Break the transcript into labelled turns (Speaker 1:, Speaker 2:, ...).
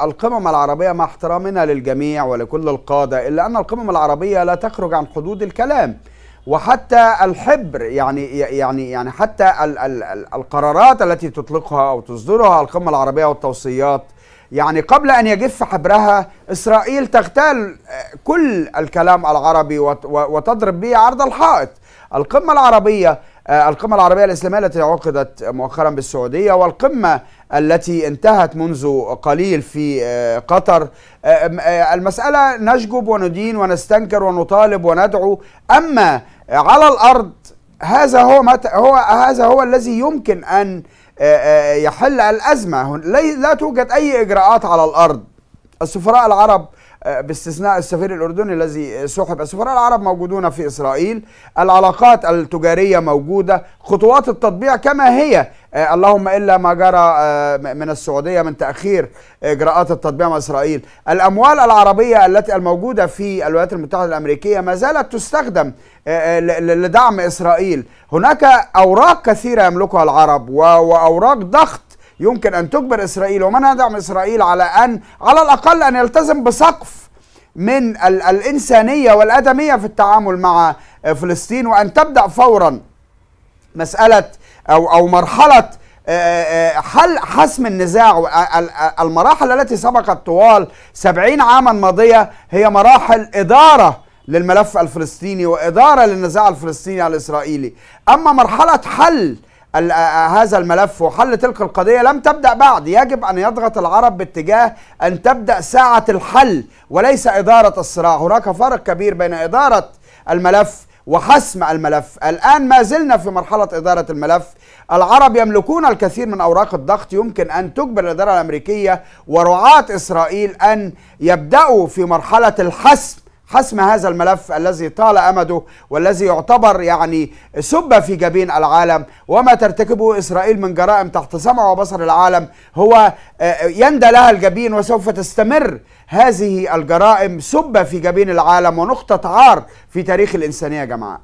Speaker 1: القمم العربية مع احترامنا للجميع ولكل القادة إلا أن القمم العربية لا تخرج عن حدود الكلام وحتى الحبر يعني يعني يعني حتى ال ال القرارات التي تطلقها أو تصدرها القمة العربية والتوصيات يعني قبل أن يجف حبرها إسرائيل تغتال كل الكلام العربي وتضرب به عرض الحائط القمة العربية آه، القمة العربية الإسلامية التي عقدت مؤخرا بالسعودية والقمة التي انتهت منذ قليل في آه، قطر آه، المسألة نشجب وندين ونستنكر ونطالب وندعو أما على الأرض هذا هو, مت... هو هذا هو الذي يمكن أن يحل الأزمة لا توجد أي إجراءات على الأرض السفراء العرب آه، باستثناء السفير الأردني الذي سحب السفراء العرب موجودون في إسرائيل العلاقات التجارية موجودة خطوات التطبيع كما هي آه، اللهم إلا ما جرى آه، من السعودية من تأخير إجراءات التطبيع مع إسرائيل الأموال العربية التي الموجودة في الولايات المتحدة الأمريكية ما زالت تستخدم لدعم إسرائيل هناك أوراق كثيرة يملكها العرب وأوراق ضغط يمكن أن تجبر إسرائيل ومن يدعم إسرائيل على أن على الأقل أن يلتزم بسقف من ال الإنسانية والآدمية في التعامل مع آه، فلسطين وأن تبدأ فورا مسألة أو أو مرحلة آه، آه، حل حسم النزاع المراحل التي سبقت طوال سبعين عاما ماضية هي مراحل إدارة للملف الفلسطيني وإدارة للنزاع الفلسطيني الإسرائيلي أما مرحلة حل هذا الملف وحل تلك القضية لم تبدأ بعد يجب أن يضغط العرب باتجاه أن تبدأ ساعة الحل وليس إدارة الصراع هناك فرق كبير بين إدارة الملف وحسم الملف الآن ما زلنا في مرحلة إدارة الملف العرب يملكون الكثير من أوراق الضغط يمكن أن تجبر الإدارة الأمريكية ورعاة إسرائيل أن يبدأوا في مرحلة الحسم حسم هذا الملف الذي طال امده والذي يعتبر يعني سب في جبين العالم وما ترتكبه اسرائيل من جرائم تحت سمع وبصر العالم هو آه، يندى لها الجبين وسوف تستمر هذه الجرائم سب في جبين العالم ونقطه عار في تاريخ الانسانيه يا جماعه